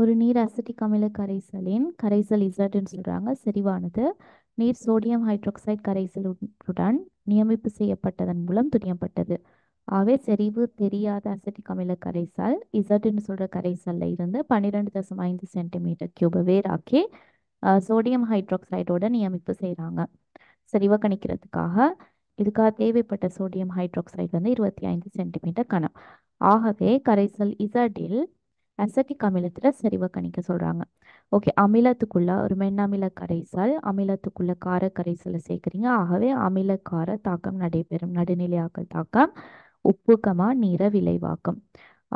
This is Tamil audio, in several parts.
ஒரு நீர் அசிட்டிக் அமில கரைசலின் கரைசல் இசட்டுன்னு சொல்கிறாங்க செறிவானது நீர் சோடியம் ஹைட்ரோக்சைடு கரைசலுடன் நியமிப்பு செய்யப்பட்டதன் மூலம் துணியப்பட்டது ஆகவே செறிவு தெரியாத அசிட்டிக் அமில கரைசல் இசட்டுன்னு சொல்கிற கரைசலில் இருந்து பன்னிரெண்டு தசம் ஐந்து சென்டிமீட்டர் கியூபை வேறாக்கி சோடியம் ஹைட்ரோக்சைடோட நியமிப்பு செய்கிறாங்க செறிவை கணிக்கிறதுக்காக இதுக்காக தேவைப்பட்ட சோடியம் ஹைட்ரோக்சைடு வந்து இருபத்தி ஐந்து சென்டிமீட்டர் கணம் ஆகவே கரைசல் இசடில் அசட்டிக் அமிலத்தில் சரிவை கணிக்க சொல்கிறாங்க ஓகே அமிலத்துக்குள்ள ஒரு மென்னமில கரைசல் அமிலத்துக்குள்ள கார கரைசலை சேர்க்குறீங்க ஆகவே அமில கார தாக்கம் நடைபெறும் நடுநிலையாக்கல் தாக்கம் உப்புக்கமா நிற விளைவாக்கம்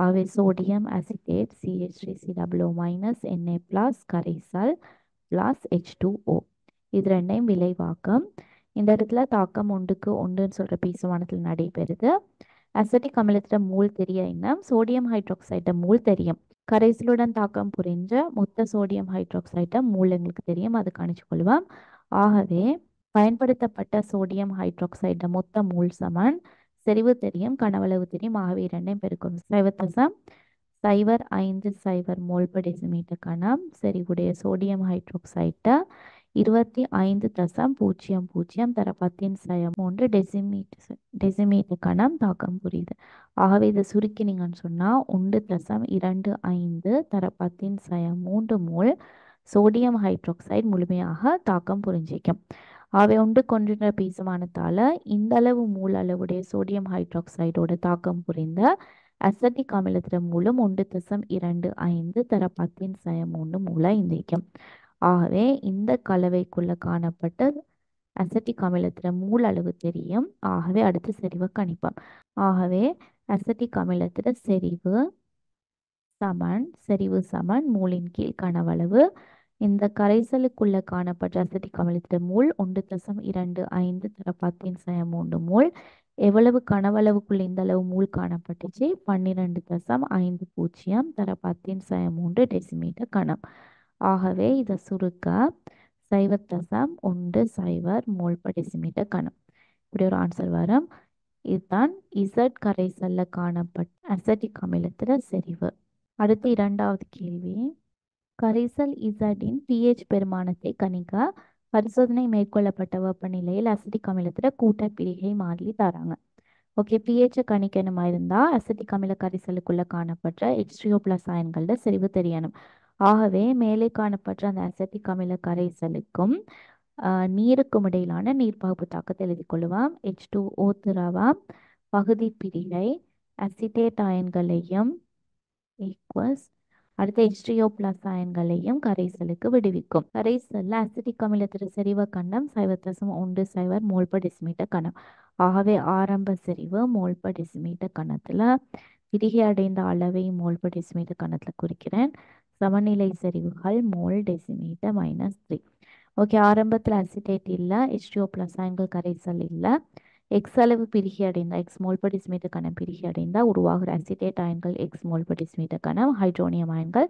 ஆகவே sodium acetate CH W W minus NA plus கரைசல் பிளஸ் ஹெச் டூ ஓ இது ரெண்டையும் விளைவாக்கம் இந்த இடத்துல தாக்கம் ஒன்றுக்கு ஒன்றுன்னு சொல்கிற பீசுவானத்தில் நடைபெறுது அசட்டிக் அமிலத்தில் மூல் தெரிய என்ன சோடியம் ஹைட்ராக்சைட மூல் தெரியும் கரைசலுடன் தாக்கம் புரிஞ்ச மொத்த சோடியம் ஹைட்ராக்சைட்டை மூலங்களுக்கு எங்களுக்கு தெரியும் அது கணிச்சு கொள்வோம் ஆகவே பயன்படுத்தப்பட்ட சோடியம் ஹைட்ராக்சைட்டை மொத்த மூல் சமன் செறிவு தெரியும் கனவளவு தெரியும் ஆகவே இரண்டையும் பெருக்கும் சைவத்தசம் சைவர் ஐந்து சைவர் மோல் கணம் செறிவுடைய சோடியம் ஹைட்ராக்சைட்டை இருபத்தி ஐந்து தசம் பூஜ்ஜியம் பூஜ்ஜியம் தர பத்தின் சயம் ஒன்று டெசிமீட்டு டெசிமீட்டு கணம் தாக்கம் புரியுது ஆகவே இதை சுருக்கினீங்கன்னு சொன்னால் ஒன்று தசம் இரண்டு ஐந்து தர பத்தின் சயம் மூன்று மூல் சோடியம் ஹைட்ரோக்சைடு முழுமையாக தாக்கம் புரிஞ்சிக்கும் அவை ஒன்று கொன்றின பீசமானதால இந்த அளவு மூல் அளவுடைய சோடியம் ஹைட்ராக்சைடோட தாக்கம் புரிந்த அசட்டிக் அமிலத்தின் மூலம் ஒன்று தசம் இரண்டு ஐந்து தர பத்தின் சயம் ஒன்று மூலம் இந்திக்கும் ஆகவே இந்த கலவைக்குள்ள காணப்பட்ட அசட்டிக் அமிலத்தில மூல் அளவு தெரியும் ஆகவே அடுத்து செறிவை கணிப்போம் ஆகவே அசட்டிக் அமிலத்தில செறிவு சமன் செறிவு சமன் மூலின் கீழ் கனவளவு இந்த கரைசலுக்குள்ள காணப்பட்ட அசட்டிக் அமிலத்தில மூல் ஒன்று தசம் இரண்டு ஐந்து தரப்பாத்தின் சய மூன்று மூல் எவ்வளவு கனவளவுக்குள்ள இந்த அளவு மூல் காணப்பட்டுச்சு பன்னிரண்டு தசம் ஐந்து பூஜ்ஜியம் தரப்பாத்தின் சய மூன்று டெசிமீட்டர் கணம் ஆகவே இதை சுருக்க சைவ தசம் ஒன்று சைவர் மோல் பர் கணம் இப்படி ஒரு ஆன்சர் வரும் இதுதான் இசட் கரைசல்ல காணப்பட்ட அசட்டிக் அமிலத்தில் செறிவு அடுத்து இரண்டாவது கேள்வி கரைசல் இசடின் பிஹெச் பெருமானத்தை கணிக்க பரிசோதனை மேற்கொள்ளப்பட்ட வெப்பநிலையில் அசட்டிக் அமிலத்தில் கூட்ட பிரிகை மாறி தராங்க ஓகே பிஹெச் கணிக்கணுமா இருந்தால் அசட்டிக் அமில கரைசலுக்குள்ளே காணப்பட்ட எக்ஸ்ட்ரியோ பிளஸ் ஆயன்களில் செறிவு தெரியணும் ஆகவே மேலே காணப்பட்ட அந்த அசட்டிக் அமில கரைசலுக்கும் நீருக்கும் இடையிலான நீர்ப்பாய்ப்பு தாக்கத்தை எழுதி கொள்ளுவோம் ஹெச் டூ ஓ பகுதி பிரிவை அசிடேட் அயன்களையும் அடுத்த ஹெச்டிஓ பிளஸ் அயன்களையும் கரைசலுக்கு விடுவிக்கும் கரைசலில் அசிட்டிக் அமிலத்தின் செறிவ கண்டம் சைவத்தசம் ஒன்று சைவர் மோல்பட் டெசிமீட்டர் கணம் ஆகவே ஆரம்ப செறிவு மோல்பட் டெசிமீட்டர் கணத்தில் இறுகி அடைந்த அளவை மோல் பர் டெசிமீட்டர் கணத்தில் குறிக்கிறேன் சமநிலை சரிவுகள் mole decimetre minus three okay ஆரம்பத்தில் அசிடேட் இல்லை ஹெச்டிஓ ப்ளஸ் ஆங்கிள் கரைசல் இல்லை எக்ஸ் அளவு பிரிகி அடைந்தால் எக்ஸ் மோல் பர் கணம் பிரிகி அடைந்தால் உருவாகிற அசிடேட் ஆயன்கள் எக்ஸ் மோல் பர் கணம் ஹைட்ரோனியம் ஆயன்கள்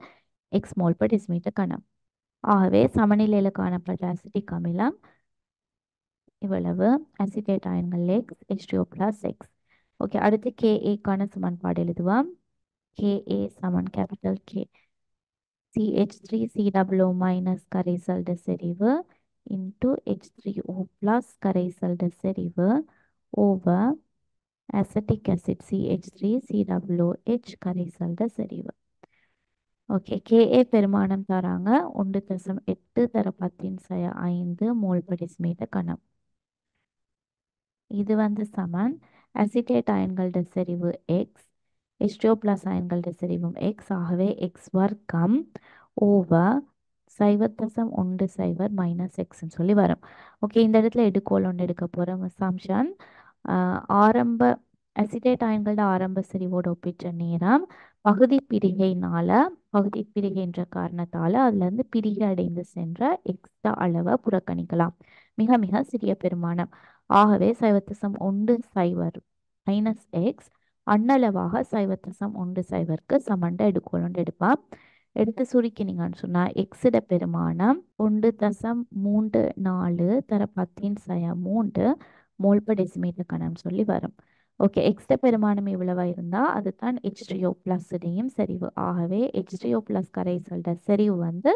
எக்ஸ் மோல் பர் கணம் ஆகவே சமநிலையில் காணப்பட்ட அசிட்டிக் அமிலம் இவ்வளவு அசிடேட் ஆயன்கள் X HDO plus X okay அடுத்து ஏக்கான சமன்பாடு எழுதுவோம் கேஏ சமன் capital K CH three C W minus கரைசல் செறிவு into H three O plus கரைசல் செறிவு ஓவர் சி acid ஹெச் கரைசல்ட செறிவு ஓகே கேஏ பெருமானம் தராங்க ஒன்று தசம் எட்டு தர பத்தின் சய ஐந்து மோல் மீது கணம் இது வந்து சமன் அசிட்டேட் அயன்கள் செறிவு எக்ஸ் எஸ்டிஓ பிளஸ் அயன்கள் செறிவும் எக்ஸ் ஆகவே எக்ஸ் வர்க்கம் ஓவர் சைவர் தசம் ஒன்று சைவர் மைனஸ் எக்ஸ்ன்னு சொல்லி வரும் ஓகே இந்த இடத்துல எடுக்கோல் ஒன்று எடுக்க போகிறோம் அசாம்ஷன் ஆரம்ப அசிடேட் அயன்களோட ஆரம்ப செறிவோடு ஒப்பிட்ட நேரம் பகுதி பிரிகையினால் பகுதி பிரிகைன்ற காரணத்தால் அதுலேருந்து பிரிகை அடைந்து சென்ற எக்ஸ்ட்ரா அளவை புறக்கணிக்கலாம் மிக மிக சிறிய பெருமானம் ஆகவே சைவத்தசம் ஒன்று சைவர் மைனஸ் எக்ஸ் அண்ணளவாக சைவத்தசம் ஒன்று சைவருக்கு சமண்டை எடுக்கணும்னு எடுப்பா எடுத்து சுருக்கினீங்கன்னு சொன்னால் எக்ஸிட பெருமானம் ஒன்று தசம் மூன்று நாலு தர பத்தின் சய மூன்று மோல் பர் கணம் சொல்லி வரும் ஓகே எக்ஸ்ட பெருமானம் இவ்வளவா இருந்தால் அதுதான் ஹெச்டிஓ பிளஸ்டையும் சரிவு ஆகவே ஹெச்டிஓ பிளஸ் கரைசல்ட சரிவு வந்து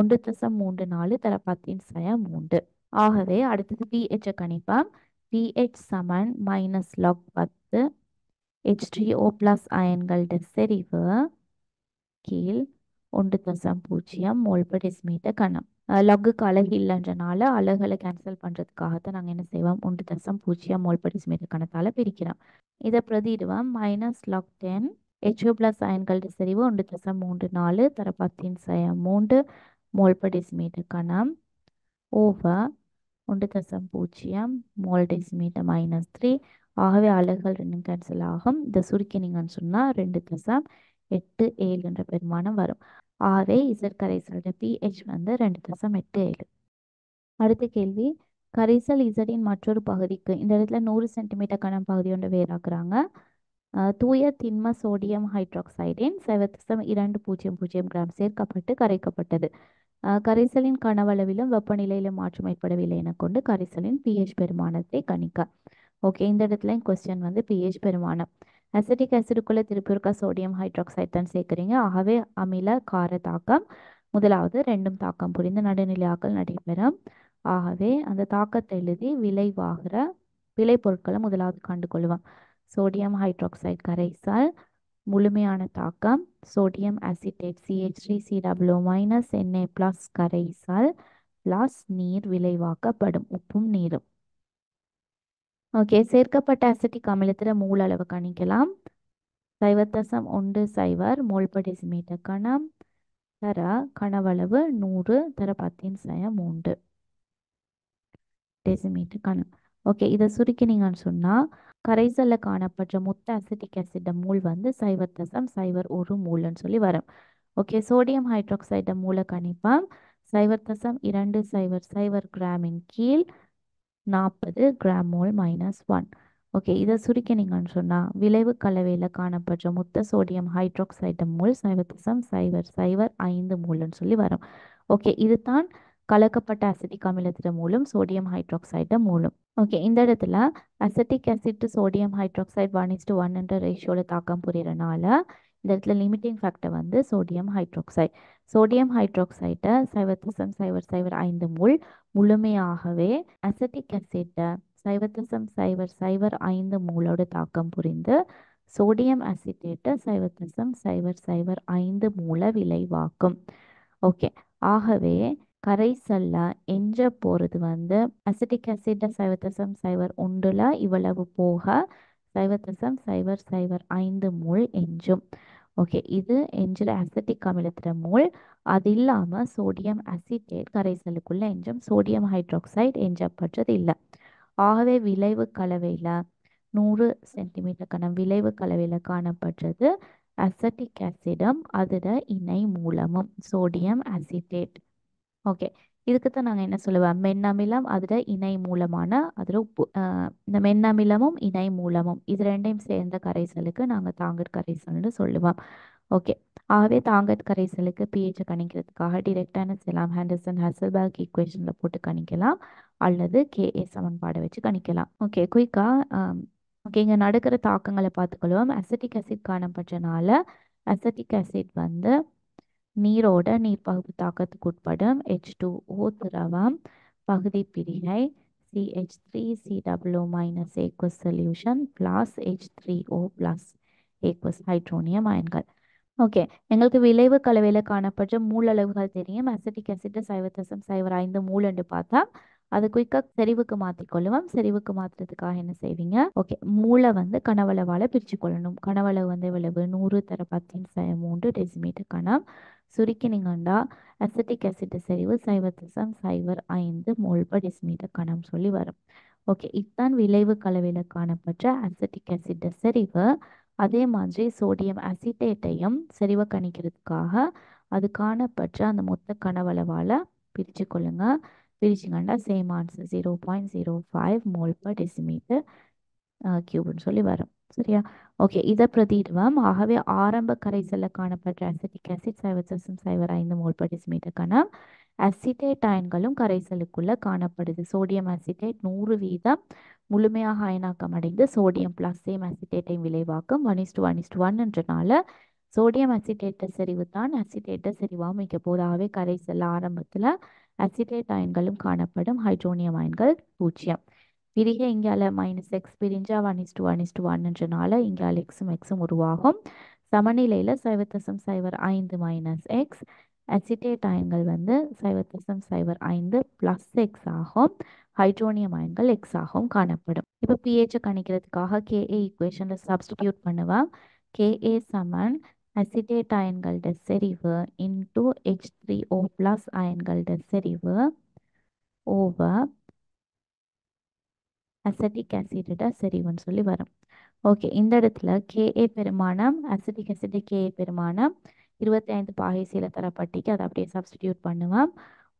ஒன்று தசம் மூன்று நாலு தர பத்தின் சய மூன்று ஆகவே அடுத்தது பிஹெச்சை கணிப்போம் பிஹெச் சமன் மைனஸ் லாக் பத்து ஹெச் த்ரீ ஓ ப்ளஸ் அயன்கள்ட செறிவு கீழ் ஒன்று தசம் பூஜ்ஜியம் மோல் பர் கணம் லக்குக்கு அழகு இல்லைன்றனால அழகலை கேன்சல் பண்ணுறதுக்காக தான் நாங்கள் என்ன செய்வோம் ஒன்று தசம் பூஜ்ஜியம் மோல் பர் கணத்தால் பிரிக்கிறோம் இதை பிரதிடுவோம் minus log ten HO plus அயன்கள்ட செறிவு ஒன்று தசம் மூன்று நாலு தர பத்தின் சய மூன்று மோல் பர் கணம் ஓவர் ஒன்று தசம் பூஜ்ஜியம் மோல்டேஜ் மீட்டர் மைனஸ் த்ரீ ஆகவே அலகுகள் ரெண்டும் கேன்சல் ஆகும் இதை சுருக்கினீங்கன்னு சொன்னால் ரெண்டு தசம் எட்டு ஏழு என்ற பெருமானம் வரும் ஆகவே இசட் கரைசலோட பிஹெச் வந்து ரெண்டு தசம் எட்டு ஏழு அடுத்த கேள்வி கரைசல் இசடின் மற்றொரு பகுதிக்கு இந்த இடத்துல நூறு சென்டிமீட்டர் கணம் பகுதி ஒன்று வேறாக்குறாங்க தூய திண்ம சோடியம் ஹைட்ராக்சைடின் செவ இரண்டு பூஜ்ஜியம் பூஜ்ஜியம் கிராம் சேர்க்கப்பட்டு கரைக்கப்பட்டது கரைசலின் கனவளவிலும் வெப்பநிலையிலும் மாற்றம் ஏற்படவில்லை என கொண்டு கரைசலின் பிஹெச் பெருமானத்தை கணிக்க ஓகே இந்த இடத்துல கொஸ்டின் வந்து பிஹெச் பெருமானம் அசிட்டிக் அசிடுக்குள்ளே திருப்பியிருக்க சோடியம் ஹைட்ராக்சைட் தான் சேர்க்குறீங்க ஆகவே அமில கார தாக்கம் முதலாவது ரெண்டும் தாக்கம் புரிந்து நடுநிலையாக்கள் நடைபெறும் ஆகவே அந்த தாக்கத்தை எழுதி விளைவாகிற விளைபொருட்களை முதலாவது கண்டுகொள்வோம் சோடியம் ஹைட்ராக்சைடு கரைசல் முழுமையான தாக்கம் sodium acetate CH three C W minus NA plus கரைசால் பிளஸ் நீர் விளைவாக்கப்படும் உப்பும் நீரும் ஓகே சேர்க்கப்பட்ட அசிட்டிக் அமிலத்தில் மூல் அளவு கணிக்கலாம் சைவத்தசம் தசம் ஒன்று சைவர் மோல் பர் டெசிமீட்டர் கணம் தர கனவளவு நூறு தர பத்தின் சயம் மூன்று டெசிமீட்டர் கணம் ஓகே இதை சுருக்கினீங்கன்னு சொன்னால் கரைசலில் காணப்படுற மொத்த அசிட்டிக் ஆசிட் மூல் வந்து சைவர் தசம் சைவர் ஒரு மூல்னு சொல்லி வரும் ஓகே சோடியம் ஹைட்ராக்சைடு மூல கணிப்பாம் சைவர் தசம் இரண்டு சைவர் சைவர் கிராமின் கீழ் நாற்பது gram mole minus one okay இதை சுருக்கினீங்கன்னு சொன்னால் விளைவு கலவையில் காணப்படுற மொத்த சோடியம் ஹைட்ராக்சைடு மூல் சைவர் தசம் சைவர் சைவர் ஐந்து மூலன்னு சொல்லி வரும் ஓகே இதுதான் கலக்கப்பட்ட அசிட்டிக் அமிலத்திட மூலம் சோடியம் ஹைட்ராக்சைடு மூலம் ஓகே இந்த இடத்துல acetic acid to sodium hydroxide one one என்ற ரேஷியோவில் தாக்கம் புரியறனால இந்த இடத்துல லிமிட்டிங் ஃபேக்டர் வந்து சோடியம் ஹைட்ராக்சைடு சோடியம் ஹைட்ராக்சைட்டை சைவத்திசம் சைவர் சைவர் ஐந்து முள் முழுமையாகவே அசட்டிக் ஆசிட்டை சைவத்திசம் சைவர் சைவர் ஐந்து மூலோட தாக்கம் புரிந்து சோடியம் அசிட்டேட்டை சைவத்திசம் சைவர் சைவர் ஐந்து மூல விளைவாக்கும் ஓகே ஆகவே கரைசல்லா என்ற போகிறது வந்து அசிட்டிக் ஆசிட் சைவத்தசம் சைவர் ஒன்றில் இவ்வளவு போக சைவத்தசம் சைவர் சைவர் ஐந்து மூல் என்றும் ஓகே இது எஞ்சில் அசிட்டிக் அமிலத்தில் மூல் அது இல்லாமல் சோடியம் அசிட்டேட் கரைசலுக்குள்ள என்றும் சோடியம் ஹைட்ராக்சைடு எஞ்சப்பட்டது இல்லை ஆகவே விளைவு கலவையில் நூறு சென்டிமீட்டர் கணம் விளைவு கலவையில் காணப்பட்டது அசட்டிக் ஆசிடம் அதுட இணை மூலமும் சோடியம் அசிட்டேட் ஓகே இதுக்குத்தான் நாங்கள் என்ன சொல்லுவோம் மென்னமிலம் அதில் இணை மூலமான அதில் உப்பு இந்த மென்னமிலமும் இணை மூலமும் இது ரெண்டையும் சேர்ந்த கரைசலுக்கு நாங்கள் தாங்கட் கரைசல்னு சொல்லுவோம் ஓகே ஆகவே தாங்கட் கரைசலுக்கு பிஹெச்சை கணிக்கிறதுக்காக டிரெக்டான செலாம் ஹேண்டர்சன் பேக் ஈக்குவேஷனில் போட்டு கணிக்கலாம் அல்லது கேஏ சமன்பாடை வச்சு கணிக்கலாம் ஓகே குயிக்காக ஓகே இங்கே நடக்கிற தாக்கங்களை பார்த்துக்கொள்வோம் அசட்டிக் அசிட் காணப்பட்டனால அசட்டிக் அசிட் வந்து நீரோட நீர் பகுப்பு தாக்கத்துக்கு உட்படும் ஹெச் டூ ஓ திரவம் பகுதி பிரிகை CH three C W minus aqueous solution plus H three O plus aqueous hydronium அயன்கள் ஓகே எங்களுக்கு விளைவு கலவையில் காணப்பட்ட மூலளவுகள் தெரியும் அசிட்டிக் அசிட்டு சைவத்தசம் சைவர் ஐந்து மூலன்னு பார்த்தா அது குயிக்காக செறிவுக்கு மாற்றிக்கொள்ளுவோம் செறிவுக்கு மாற்றுறதுக்காக என்ன செய்வீங்க ஓகே மூளை வந்து கனவளவால் பிரித்து கொள்ளணும் கனவளவு வந்து எவ்வளவு நூறு தர பத்தின் மூன்று டெசிமீட்டர் கணம் சுருக்கினீங்கண்டா அசிட்டிக் அசிட் செறிவு சைவர் தசம் சைவர் ஐந்து மோல் டெசிமீட்டர் கணம் சொல்லி வரும் ஓகே இதுதான் விளைவு கலவையில் காணப்பட்ட அசிட்டிக் அசிட் செறிவு அதே மாதிரி சோடியம் அசிட்டேட்டையும் செறிவை கணிக்கிறதுக்காக அது காணப்பட்ட அந்த மொத்த கனவளவால் பிரித்து கொள்ளுங்கள் பிரித்து கண்டா same answer zero point zero five mole per decimetre கியூப்னு சொல்லி வரும் சரியா ஓகே இதை பிரதிடுவோம் ஆகவே ஆரம்ப கரைசலில் காணப்பட்ட அசிட்டிக் ஆசிட் சைவர் சசம் சைவர் ஐந்து மோல் பர் டெசிமீட்டர் கணம் அசிட்டேட் அயன்களும் கரைசலுக்குள்ளே காணப்படுது சோடியம் அசிட்டேட் நூறு வீதம் முழுமையாக அயனாக்கம் அடைந்து சோடியம் பிளஸ் சேம் அசிட்டேட்டை விளைவாக்கும் ஒன் இஸ்டு ஒன் இஸ்டு ஒன்ன்றனால சோடியம் அசிட்டேட்ட செறிவு தான் அசிட்டேட்டை செறிவாக மிக போதாகவே கரைசல் ஆரம்பத்தில் அசிடேட் அயன்களும் காணப்படும் ஹைட்ரோனியம் அயன்கள் பூஜ்ஜியம் பிரிக இங்கால மைனஸ் எக்ஸ் பிரிஞ்சா one is to one is to என்றனால இங்கால எக்ஸும் எக்ஸும் உருவாகும் சமநிலையில் சைவத்தசம் சைவர் ஐந்து மைனஸ் எக்ஸ் அசிடேட் அயன்கள் வந்து சைவத்தசம் சைவர் ஐந்து ப்ளஸ் எக்ஸ் ஆகும் ஹைட்ரோனியம் அயன்கள் எக்ஸ் ஆகவும் காணப்படும் இப்போ பிஹெச்சை கணிக்கிறதுக்காக கேஏ ஈக்குவேஷனில் சப்ஸ்டிடியூட் பண்ணுவேன் கேஏ சமன் அசிடேட் அயன்களோட செறிவு into X three O plus அயன்களோட செறிவு ஓவர் அசட்டிக் ஆசிடோட செறிவுன்னு சொல்லி வரும் ஓகே இந்த இடத்துல கேஏ பெருமானம் அசிட்டிக் அசிட்டு கேஏ பெருமானம் இருபத்தி ஐந்து பாகைசியில தரப்பட்டிக்கு அதை அப்படியே சப்ஸ்டியூட் பண்ணுவோம்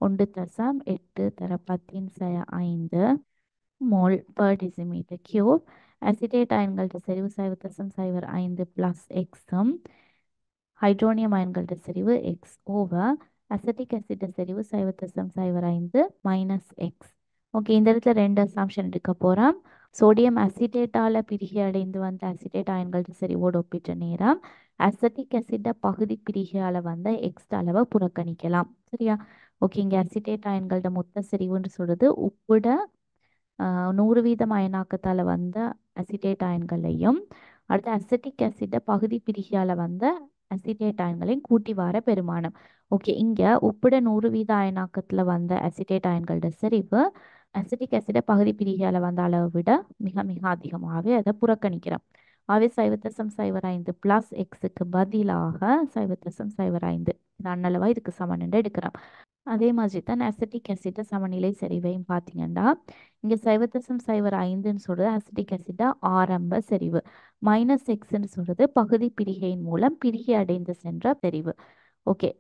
ஒன்று தசம் எட்டு தர பத்தின் சய ஐந்து mole per decimetre cube acetate அயன்களோட செறிவு சைவு தசம் சைவர் ஐந்து ப்ளஸ் எக்ஸும் ஹைட்ரோனியம் அயன்கள்ட செறிவு எக்ஸ் ஓவர் அசட்டிக் அசிட்ட செறிவு சைவத்து தசம் சைவர் ஐந்து மைனஸ் எக்ஸ் ஓகே இந்த இடத்துல ரெண்டு அசாம்ஷன் எடுக்க போகிறோம் சோடியம் அசிட்டேட்டால் பிரிகி அடைந்து வந்த அசிட்டேட் அயன்கள்ட செறிவோடு ஒப்பிட்ட நேரம் அசட்டிக் அசிட்டை பகுதி பிரிகியால் வந்த எக்ஸ்ட் அளவை புறக்கணிக்கலாம் சரியா ஓகே இங்கே அசிடேட் அயன்கள்ட மொத்த செறிவுன்னு சொல்கிறது உப்புட நூறு வீதம் அயனாக்கத்தால் வந்த அசிடேட் அயன்களையும் அடுத்து அசட்டிக் அசிட்டை பகுதி பிரிகியால் வந்த அசிட்டேட் கூட்டி வர பெருமானம் ஓகே இங்கே உப்பிட நூறு வீத அயனாக்கத்தில் வந்த அசிட்டேட் அயன்களோட செறிவு அசிட்டிக் அசிட பகுதி பிரிகையில் வந்த அளவை விட மிக மிக அதிகமாகவே அதை புறக்கணிக்கிறோம் ஆகவே சைவத்தசம் சைவர் ஐந்து பிளஸ் எக்ஸுக்கு பதிலாக சைவத்தசம் சைவர் ஐந்து இது அண்ணளவாக இதுக்கு சமன் எடுக்கிறோம் அதே மாதிரி தான் அசிட்டிக் அசிட்ட சமநிலை செறிவையும் பார்த்தீங்கன்னா இங்கே சைவத்தசம் சைவர் ஐந்துன்னு சொல்கிறது அசிட்டிக் அசிட்டா ஆரம்ப சரிவு மைனஸ் எக்ஸ்ன்னு சொல்கிறது பகுதி பிரிகையின் மூலம் பிரிகை அடைந்து சென்ற பிரிவு ஓகே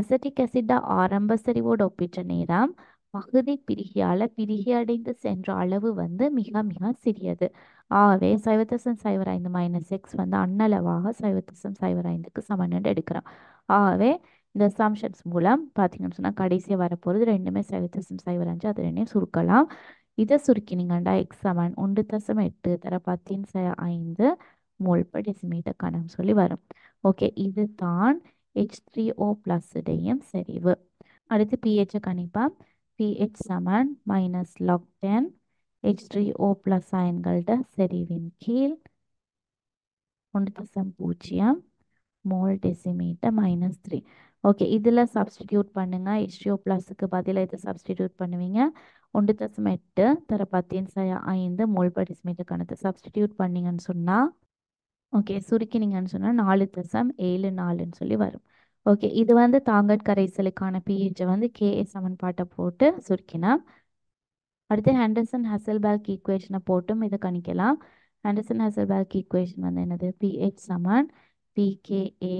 அசட்டிக் அசிட்டா ஆரம்ப சரிவோட ஒப்பிட்ட நேரம் பகுதி பிரிகையால் பிரிகை அடைந்து சென்ற அளவு வந்து மிக மிக சிறியது ஆகவே சைவத்தசம் சைவர் ஐந்து மைனஸ் எக்ஸ் வந்து அன்னளவாக சைவத்தசம் சைவர் ஐந்துக்கு சமன்னு எடுக்கிறோம் ஆகவே இந்த அசாம்ஷன்ஸ் மூலம் பார்த்தீங்கன்னு சொன்னால் கடைசியாக வரப்போகிறது ரெண்டுமே சைவத்தசம் சைவர் அஞ்சு அது ரெண்டையும் சுருக்கலாம் இதை சுருக்கினீங்கண்டா எக்ஸ் செவன் ஒன்று தசம் எட்டு தர பத்தின் ஐந்து மோல் டெசிமீட்டர் கணம் சொல்லி வரும் ஓகே இது தான் ஹெச் த்ரீ ஓ ப்ளஸ் உடையும் செறிவு அடுத்து பிஹெச்சை கணிப்பா pH seven minus log ten H three O plus அயன்களோட செறிவின் கீழ் ஒன்று தசம் பூஜ்ஜியம் mole decimetre minus three okay இதில் சப்ஸ்டிடியூட் பண்ணுங்கள் ஹெச்டிஓ ப்ளஸுக்கு பதிலாக இதை சப்ஸ்டிடியூட் பண்ணுவீங்க ஒன்று தசம் எட்டு தர பத்தேன்சாயா ஐந்து மோல் பர் கணத்தை சப்ஸ்டிடியூட் பண்ணிங்கன்னு சொன்னால் ஓகே சுருக்கினீங்கன்னு சொன்னால் நாலு தசம் ஏழு நாலுன்னு சொல்லி வரும் ஓகே இது வந்து தாங்கட் கரைசலுக்கான பிஹெச்சை வந்து கேஏ சமன்பாட்டை போட்டு சுருக்கினா அடுத்து ஹேண்டர்சன் ஹசல்பேக் ஈக்குவேஷனை போட்டும் இதை கணிக்கலாம் ஹேண்டர்சன் ஹசல்பேக் ஈக்குவேஷன் வந்து என்னது பிஹெச் சமன் pKa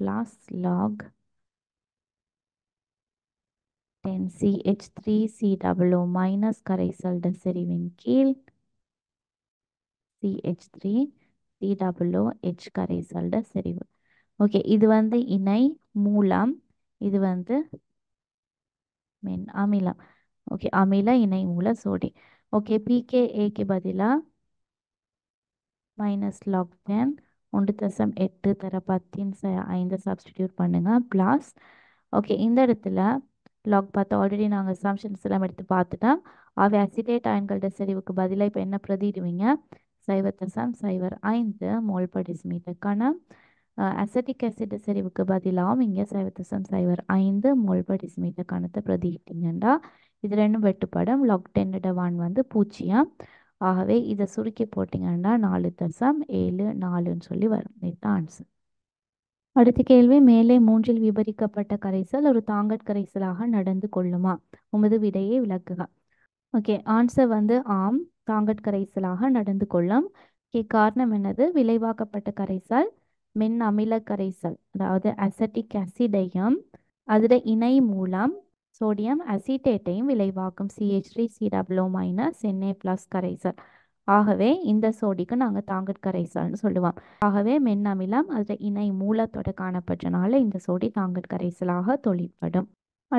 plus log 10CH3COO minus கரைசல் டெரிவின் கீழ் CH3 COO H கரைசல் செறிவு ஓகே இது வந்து இணை மூலம் இது வந்து மென் அமிலம் ஓகே அமில இணை மூல சோடி ஓகே பிகேஏக்கு பதிலாக மைனஸ் லாக் 10 ஒன்று தசம் எட்டு தர பத்தின்னு ஐந்து சப்ஸ்டிடியூட் பண்ணுங்கள் ப்ளஸ் ஓகே இந்த இடத்துல லாக் பார்த்து ஆல்ரெடி நாங்கள் சம்ஷன்ஸ் எல்லாம் எடுத்து பார்த்துட்டோம் அவை அசிடேட் அயன்கள்ட சரிவுக்கு பதிலாக இப்போ என்ன பிரதிடுவீங்க சைவர் தசம் சைவர் ஐந்து மோல் பர் டிசிமீட்டருக்கான அசட்டிக் ஆசிட் சரிவுக்கு பதிலாகவும் இங்கே சைவர் தசம் சைவர் ஐந்து மோல் பர் டிசிமீட்டருக்கானத்தை பிரதிகிட்டிங்கண்டா இது ரெண்டும் வெட்டுப்படம் லாக் டென்னோட வான் வந்து பூச்சியம் ஆகவே இதை சுருக்கி போட்டிங்கன்னா நாலு தசம் ஏழு நாலுன்னு சொல்லி வரும் இதுதான் ஆன்சர் அடுத்த கேள்வி மேலே மூன்றில் விபரிக்கப்பட்ட கரைசல் ஒரு தாங்கட் கரைசலாக நடந்து கொள்ளுமா உமது விடையை விளக்குக ஓகே ஆன்சர் வந்து ஆம் தாங்கட் கரைசலாக நடந்து கொள்ளும் கே காரணம் என்னது விளைவாக்கப்பட்ட கரைசல் மென் அமில கரைசல் அதாவது அசட்டிக் அசிடையும் அதில் இணை மூலம் சோடியம் அசிட்டேட்டையும் விளைவாக்கும் சிஹெச் NA+ சி கரைசல் ஆகவே இந்த சோடிக்கு நாங்கள் தாங்கட் கரைசல்னு சொல்லுவோம் ஆகவே மென் அமிலம் அதில் இணை மூலத்தோட காணப்பட்டனால இந்த சோடி தாங்கட் கரைசலாக தொழிற்படும்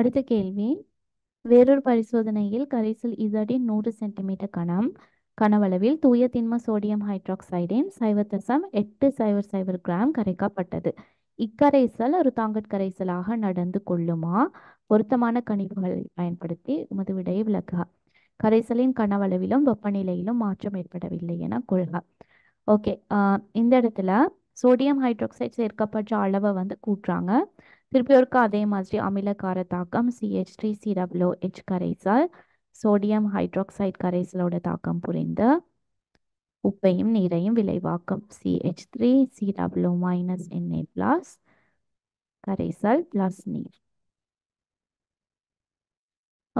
அடுத்த கேள்வி வேறொரு பரிசோதனையில் கரைசல் இதடின் நூறு சென்டிமீட்டர் கணம் கனவளவில் தூய திண்ம சோடியம் ஹைட்ராக்சைடின் சைவத்தசம் எட்டு சைவர் சைவர் கிராம் கரைக்கப்பட்டது இக்கரைசல் ஒரு தாங்கட்கரைசலாக நடந்து கொள்ளுமா பொருத்தமான கணிப்புகளை பயன்படுத்தி உமது விடையை விளக்குகா கரைசலின் கனவளவிலும் வெப்பநிலையிலும் மாற்றம் ஏற்படவில்லை என கொள்க ஓகே இந்த இடத்துல சோடியம் ஹைட்ரோக்சைட் சேர்க்கப்பட்ட அளவை வந்து கூட்டுறாங்க திருப்பி ஒருக்கா அதே மாதிரி அமில கார தாக்கம் சிஹெச் த்ரீ சி ஹெச் கரைசல் சோடியம் ஹைட்ரோக்சைட் கரைசலோட தாக்கம் புரிந்து உப்பையும் நீரையும் விளைவாக்கும் H three C W minus NA plus கரைசல் பிளஸ் நீர்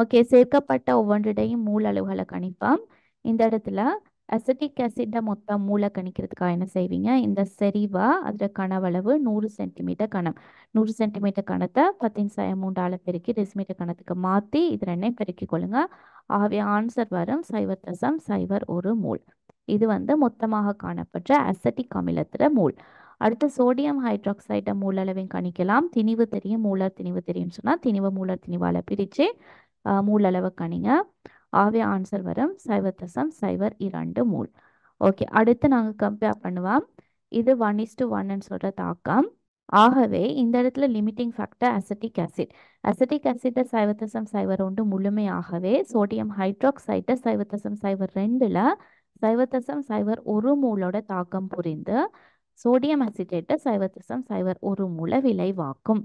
ஓகே சேர்க்கப்பட்ட ஒவ்வொன்றுடையும் மூல அளவுகளை கணிப்போம் இந்த இடத்துல அசிட்டிக் ஆசிட்டை மொத்தம் மூளை கணிக்கிறதுக்காக என்ன செய்வீங்க இந்த செறிவா அதில் கனவளவு நூறு சென்டிமீட்டர் கணம் நூறு சென்டிமீட்டர் கணத்தை பத்தின் சாய மூன்றால பெருக்கி டெசிமீட்டர் கணத்துக்கு மாற்றி இது ரெண்டையும் பெருக்கி கொள்ளுங்க ஆகிய ஆன்சர் வரும் சைவர் தசம் சைவர் ஒரு மூல் இது வந்து மொத்தமாக காணப்பட்ட அசட்டிக் அமிலத்தில் மூல் அடுத்து சோடியம் ஹைட்ராக்சைட மூலளவையும் கணிக்கலாம் திணிவு தெரியும் மூலர் திணிவு தெரியும்னு சொன்னால் திணிவு மூலர் திணிவால் பிரித்து மூலளவை கணிங்க ஆவே ஆன்சர் வரும் சைவர் தசம் சைவர் இரண்டு மூல் ஓகே அடுத்து நாங்கள் கம்பேர் பண்ணுவோம் இது ஒன் இஸ் டு ஒன்னு சொல்கிற தாக்கம் ஆகவே இந்த இடத்துல limiting factor acetic acid acetic ஆசிட்டை சைவத்தசம் சைவர் ஒன்று முழுமையாகவே சோடியம் ஹைட்ராக்சைட்டை சைவத்தசம் சைவர் ரெண்டில் சைவத்தசம் சைவர் ஒரு மூலோட தாக்கம் புரிந்து சோடியம் அசிட்டேட்டை சைவத்தசம் சைவர் ஒரு மூல விளைவாக்கும்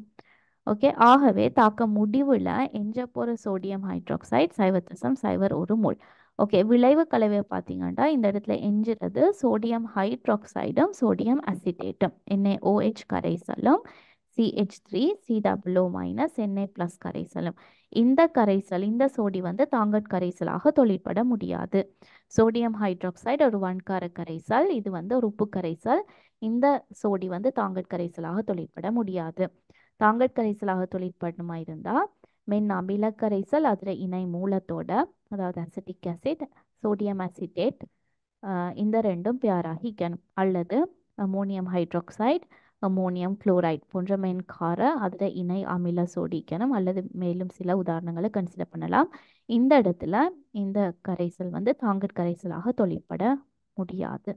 ஓகே ஆகவே தாக்க முடிவில் எஞ்ச போகிற சோடியம் ஹைட்ராக்சைட் சைவத்தசம் சைவர் ஒரு மூல் ஓகே விளைவு கலவையை பார்த்தீங்கன்னா இந்த இடத்துல எஞ்சுறது சோடியம் ஹைட்ராக்சைடும் சோடியம் அசிட்டேட்டும் ஓஹெச் கரைசலும் CH3 COO minus NA plus கரைசலும் இந்த கரைசல் இந்த சோடி வந்து தாங்கட் கரைசலாக தொழிற்பட முடியாது சோடியம் ஹைட்ராக்சைடு ஒரு வன்கார கரைசல் இது வந்து ஒரு உப்பு கரைசல் இந்த சோடி வந்து தாங்கட் கரைசலாக தொழிற்பட முடியாது தாங்கட் கரைசலாக தொழிற்படணுமா இருந்தால் மென் அமில கரைசல் அதில் இணை மூலத்தோட அதாவது அசிட்டிக் ஆசிட் சோடியம் அசிட்டேட் இந்த ரெண்டும் பியாராகிக்கணும் அல்லது அமோனியம் ஹைட்ராக்சைடு அமோனியம் குளோரைட் போன்ற மென்கார அதிர இணை அமில சோடிக்கணும் அல்லது மேலும் சில உதாரணங்களை கன்சிடர் பண்ணலாம் இந்த இடத்துல இந்த கரைசல் வந்து தாங்கட் கரைசலாக தொழிற்பட முடியாது